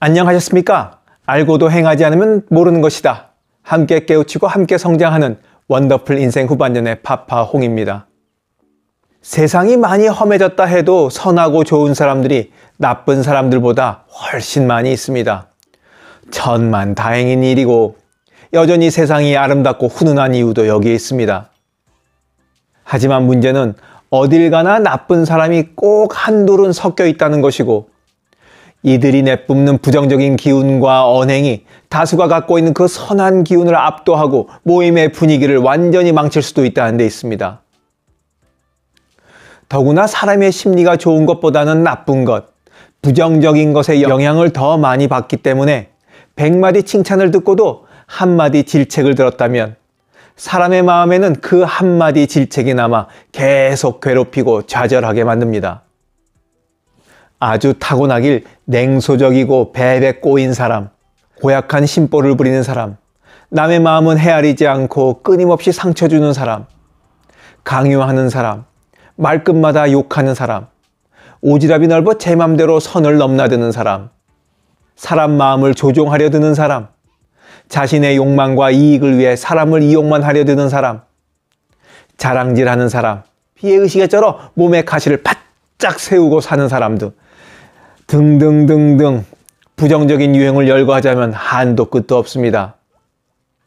안녕하셨습니까? 알고도 행하지 않으면 모르는 것이다. 함께 깨우치고 함께 성장하는 원더풀 인생 후반년의 파파홍입니다. 세상이 많이 험해졌다 해도 선하고 좋은 사람들이 나쁜 사람들보다 훨씬 많이 있습니다. 천만 다행인 일이고 여전히 세상이 아름답고 훈훈한 이유도 여기에 있습니다. 하지만 문제는 어딜 가나 나쁜 사람이 꼭 한둘은 섞여 있다는 것이고 이들이 내뿜는 부정적인 기운과 언행이 다수가 갖고 있는 그 선한 기운을 압도하고 모임의 분위기를 완전히 망칠 수도 있다는 데 있습니다. 더구나 사람의 심리가 좋은 것보다는 나쁜 것, 부정적인 것에 영향을 더 많이 받기 때문에 100마디 칭찬을 듣고도 한마디 질책을 들었다면 사람의 마음에는 그 한마디 질책이 남아 계속 괴롭히고 좌절하게 만듭니다. 아주 타고나길 냉소적이고 배배 꼬인 사람, 고약한 심보를 부리는 사람, 남의 마음은 헤아리지 않고 끊임없이 상처 주는 사람, 강요하는 사람, 말끝마다 욕하는 사람, 오지랖이 넓어 제 맘대로 선을 넘나드는 사람, 사람 마음을 조종하려 드는 사람, 자신의 욕망과 이익을 위해 사람을 이용만 하려 드는 사람, 자랑질하는 사람, 피해의식에 쩔어 몸에 가시를 바짝 세우고 사는 사람 등 등등등등 부정적인 유행을 열거하자면 한도 끝도 없습니다.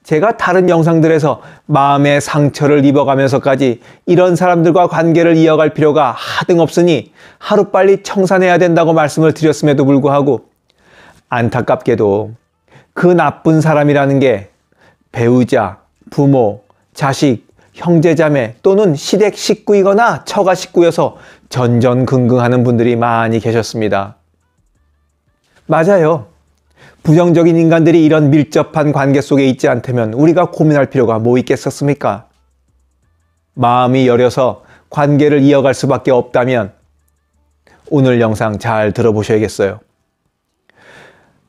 제가 다른 영상들에서 마음의 상처를 입어가면서까지 이런 사람들과 관계를 이어갈 필요가 하등없으니 하루빨리 청산해야 된다고 말씀을 드렸음에도 불구하고 안타깝게도 그 나쁜 사람이라는 게 배우자, 부모, 자식, 형제자매 또는 시댁 식구이거나 처가 식구여서 전전긍긍하는 분들이 많이 계셨습니다. 맞아요. 부정적인 인간들이 이런 밀접한 관계 속에 있지 않다면 우리가 고민할 필요가 뭐 있겠었습니까? 마음이 여려서 관계를 이어갈 수밖에 없다면 오늘 영상 잘 들어보셔야겠어요.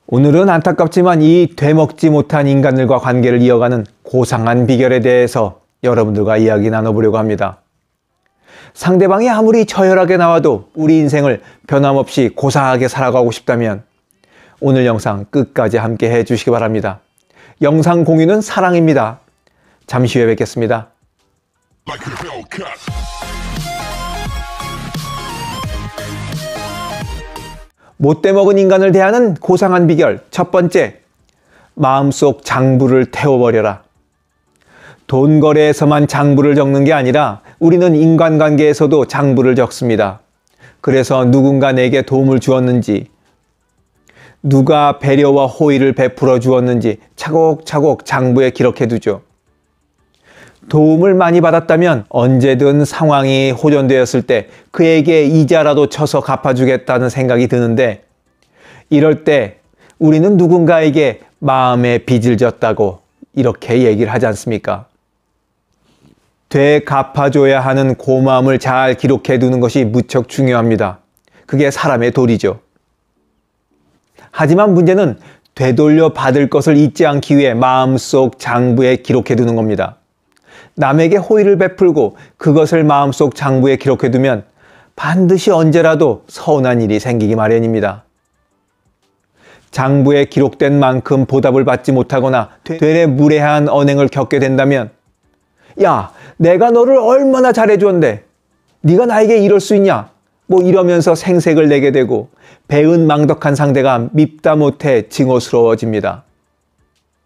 오늘은 안타깝지만 이 되먹지 못한 인간들과 관계를 이어가는 고상한 비결에 대해서 여러분들과 이야기 나눠보려고 합니다. 상대방이 아무리 처혈하게 나와도 우리 인생을 변함없이 고상하게 살아가고 싶다면 오늘 영상 끝까지 함께 해 주시기 바랍니다. 영상 공유는 사랑입니다. 잠시 후에 뵙겠습니다. 못돼 먹은 인간을 대하는 고상한 비결 첫 번째, 마음속 장부를 태워버려라. 돈 거래에서만 장부를 적는 게 아니라 우리는 인간관계에서도 장부를 적습니다. 그래서 누군가 내게 도움을 주었는지, 누가 배려와 호의를 베풀어 주었는지 차곡차곡 장부에 기록해 두죠. 도움을 많이 받았다면 언제든 상황이 호전되었을 때 그에게 이자라도 쳐서 갚아주겠다는 생각이 드는데 이럴 때 우리는 누군가에게 마음에 빚을 졌다고 이렇게 얘기를 하지 않습니까? 되갚아줘야 하는 고마움을 잘 기록해 두는 것이 무척 중요합니다. 그게 사람의 도리죠. 하지만 문제는 되돌려 받을 것을 잊지 않기 위해 마음속 장부에 기록해 두는 겁니다. 남에게 호의를 베풀고 그것을 마음속 장부에 기록해 두면 반드시 언제라도 서운한 일이 생기기 마련입니다. 장부에 기록된 만큼 보답을 받지 못하거나 되레 무례한 언행을 겪게 된다면 야, 내가 너를 얼마나 잘해주었는데 네가 나에게 이럴 수 있냐? 뭐 이러면서 생색을 내게 되고 배은망덕한 상대가 밉다 못해 징어스러워집니다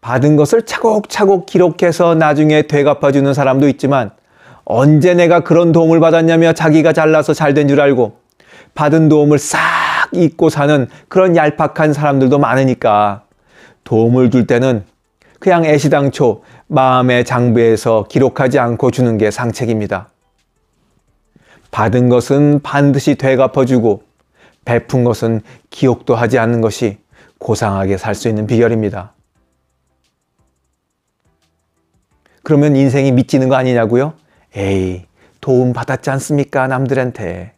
받은 것을 차곡차곡 기록해서 나중에 되갚아주는 사람도 있지만 언제 내가 그런 도움을 받았냐며 자기가 잘나서 잘된줄 알고 받은 도움을 싹 잊고 사는 그런 얄팍한 사람들도 많으니까 도움을 줄 때는 그냥 애시당초 마음의 장부에서 기록하지 않고 주는 게 상책입니다. 받은 것은 반드시 되갚아주고 베푼 것은 기억도 하지 않는 것이 고상하게 살 수 있는 비결입니다. 그러면 인생이 미치는 거 아니냐고요? 에이, 도움 받았지 않습니까? 남들한테.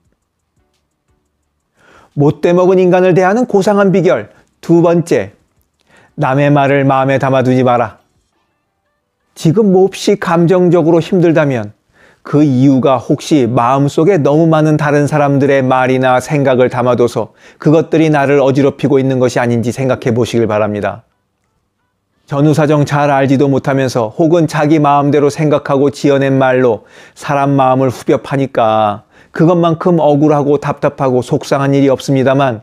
못돼 먹은 인간을 대하는 고상한 비결 두 번째, 남의 말을 마음에 담아두지 마라. 지금 몹시 감정적으로 힘들다면 그 이유가 혹시 마음속에 너무 많은 다른 사람들의 말이나 생각을 담아둬서 그것들이 나를 어지럽히고 있는 것이 아닌지 생각해 보시길 바랍니다. 전후사정 잘 알지도 못하면서 혹은 자기 마음대로 생각하고 지어낸 말로 사람 마음을 후벼 파니까 그것만큼 억울하고 답답하고 속상한 일이 없습니다만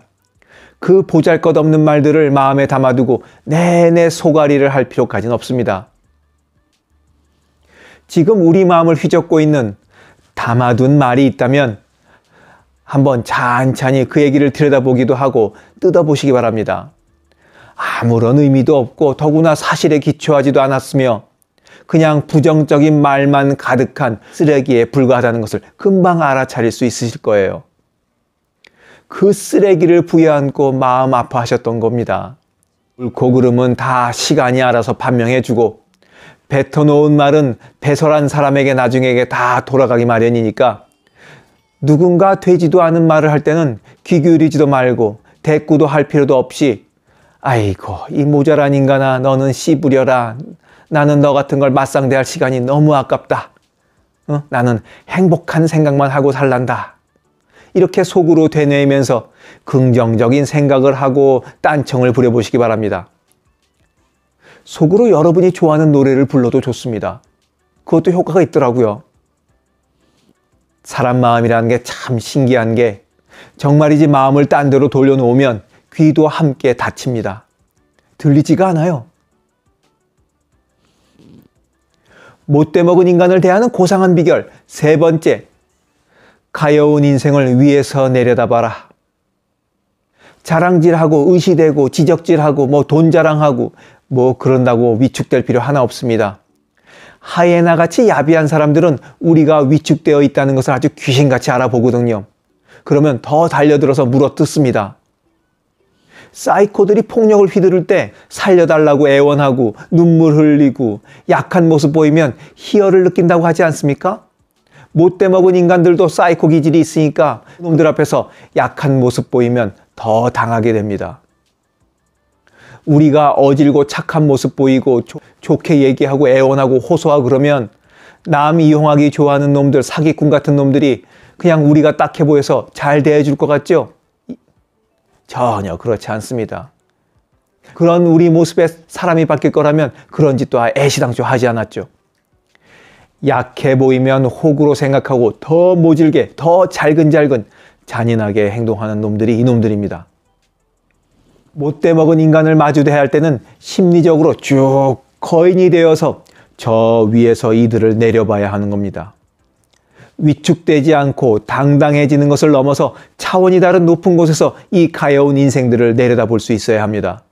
그 보잘 것 없는 말들을 마음에 담아두고 내내 소가리를 할 필요까지는 없습니다. 지금 우리 마음을 휘젓고 있는 담아둔 말이 있다면 한번 찬찬히 그 얘기를 들여다보기도 하고 뜯어보시기 바랍니다. 아무런 의미도 없고 더구나 사실에 기초하지도 않았으며 그냥 부정적인 말만 가득한 쓰레기에 불과하다는 것을 금방 알아차릴 수 있으실 거예요. 그 쓰레기를 부여안고 마음 아파하셨던 겁니다. 울고 그름은 다 시간이 알아서 판명해주고 뱉어놓은 말은 배설한 사람에게 나중에 다 돌아가기 마련이니까 누군가 되지도 않은 말을 할 때는 귀 기울이지도 말고 대꾸도 할 필요도 없이 아이고 이 모자란 인간아 너는 씨부려라 나는 너 같은 걸 맞상대할 시간이 너무 아깝다 어? 나는 행복한 생각만 하고 살란다 이렇게 속으로 되뇌이면서 긍정적인 생각을 하고 딴청을 부려보시기 바랍니다. 속으로 여러분이 좋아하는 노래를 불러도 좋습니다. 그것도 효과가 있더라고요. 사람 마음이라는 게 참 신기한 게 정말이지 마음을 딴 데로 돌려놓으면 귀도 함께 다칩니다. 들리지가 않아요. 못돼 먹은 인간을 대하는 고상한 비결 세 번째. 가여운 인생을 위에서 내려다봐라. 자랑질하고 의시되고 지적질하고 뭐 돈 자랑하고 뭐 그런다고 위축될 필요 하나 없습니다. 하이에나 같이 야비한 사람들은 우리가 위축되어 있다는 것을 아주 귀신같이 알아보거든요. 그러면 더 달려들어서 물어뜯습니다. 사이코들이 폭력을 휘두를 때 살려달라고 애원하고 눈물 흘리고 약한 모습 보이면 희열을 느낀다고 하지 않습니까? 못돼 먹은 인간들도 사이코 기질이 있으니까 놈들 앞에서 약한 모습 보이면 더 당하게 됩니다. 우리가 어질고 착한 모습 보이고 조, 좋게 얘기하고 애원하고 호소하고 그러면 남 이용하기 좋아하는 놈들, 사기꾼 같은 놈들이 그냥 우리가 딱해 보여서 잘 대해줄 것 같죠? 전혀 그렇지 않습니다. 그런 우리 모습에 사람이 바뀔 거라면 그런 짓도 애시당초 하지 않았죠. 약해 보이면 호구로 생각하고 더 모질게, 더 잘근잘근, 잔인하게 행동하는 놈들이 이놈들입니다. 못돼 먹은 인간을 마주 대할 때는 심리적으로 쭉 거인이 되어서 저 위에서 이들을 내려봐야 하는 겁니다. 위축되지 않고 당당해지는 것을 넘어서 차원이 다른 높은 곳에서 이 가여운 인생들을 내려다 볼 수 있어야 합니다.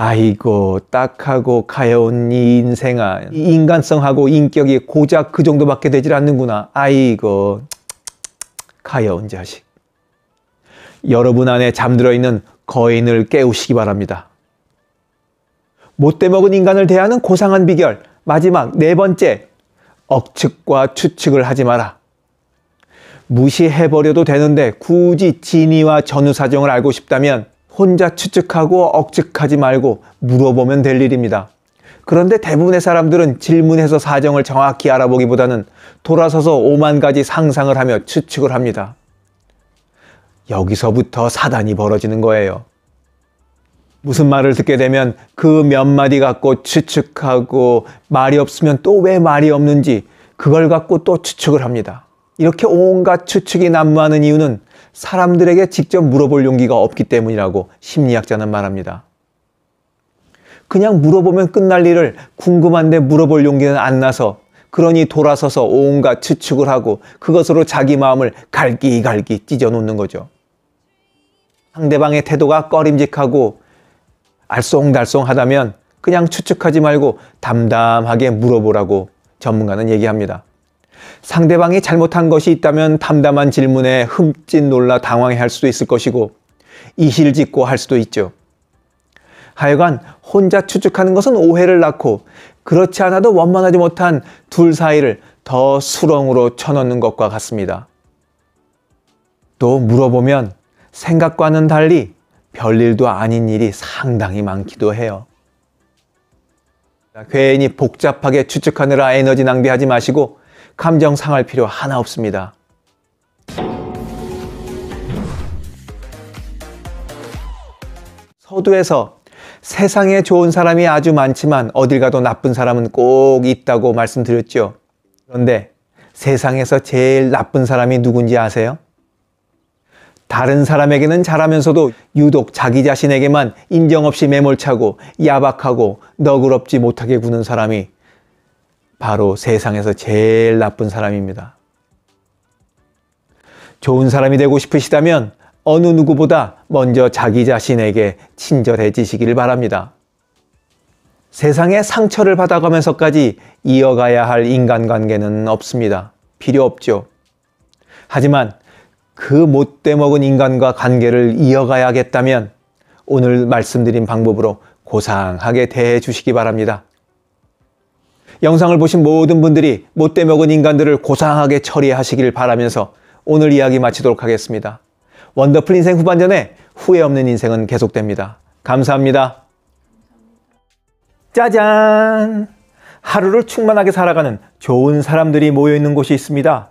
아이고, 딱하고 가여운 이 인생아. 인간성하고 인격이 고작 그 정도밖에 되질 않는구나. 아이고, 가여운 자식. 여러분 안에 잠들어 있는 거인을 깨우시기 바랍니다. 못돼 먹은 인간을 대하는 고상한 비결. 마지막 네 번째. 억측과 추측을 하지 마라. 무시해버려도 되는데 굳이 진위와 전후사정을 알고 싶다면 혼자 추측하고 억측하지 말고 물어보면 될 일입니다. 그런데 대부분의 사람들은 질문해서 사정을 정확히 알아보기보다는 돌아서서 오만 가지 상상을 하며 추측을 합니다. 여기서부터 사단이 벌어지는 거예요. 무슨 말을 듣게 되면 그 몇 마디 갖고 추측하고 말이 없으면 또 왜 말이 없는지 그걸 갖고 또 추측을 합니다. 이렇게 온갖 추측이 난무하는 이유는 사람들에게 직접 물어볼 용기가 없기 때문이라고 심리학자는 말합니다. 그냥 물어보면 끝날 일을 궁금한데 물어볼 용기는 안 나서 그러니 돌아서서 온갖 추측을 하고 그것으로 자기 마음을 갈기갈기 찢어놓는 거죠. 상대방의 태도가 꺼림직하고 알쏭달쏭하다면 그냥 추측하지 말고 담담하게 물어보라고 전문가는 얘기합니다. 상대방이 잘못한 것이 있다면 담담한 질문에 흠칫 놀라 당황해 할 수도 있을 것이고 이실직고 할 수도 있죠. 하여간 혼자 추측하는 것은 오해를 낳고 그렇지 않아도 원만하지 못한 둘 사이를 더 수렁으로 쳐넣는 것과 같습니다. 또 물어보면 생각과는 달리 별일도 아닌 일이 상당히 많기도 해요. 괜히 복잡하게 추측하느라 에너지 낭비하지 마시고 감정 상할 필요 하나 없습니다. 서두에서 세상에 좋은 사람이 아주 많지만 어딜 가도 나쁜 사람은 꼭 있다고 말씀드렸죠. 그런데 세상에서 제일 나쁜 사람이 누군지 아세요? 다른 사람에게는 잘하면서도 유독 자기 자신에게만 인정 없이 매몰차고 야박하고 너그럽지 못하게 구는 사람이 바로 세상에서 제일 나쁜 사람입니다. 좋은 사람이 되고 싶으시다면 어느 누구보다 먼저 자기 자신에게 친절해지시기를 바랍니다. 세상에 상처를 받아가면서까지 이어가야 할 인간관계는 없습니다. 필요 없죠. 하지만 그 못돼 먹은 인간과 관계를 이어가야겠다면 오늘 말씀드린 방법으로 고상하게 대해 주시기 바랍니다. 영상을 보신 모든 분들이 못돼 먹은 인간들을 고상하게 처리하시길 바라면서 오늘 이야기 마치도록 하겠습니다. 원더풀 인생 후반전에 후회 없는 인생은 계속됩니다. 감사합니다. 짜잔! 하루를 충만하게 살아가는 좋은 사람들이 모여 있는 곳이 있습니다.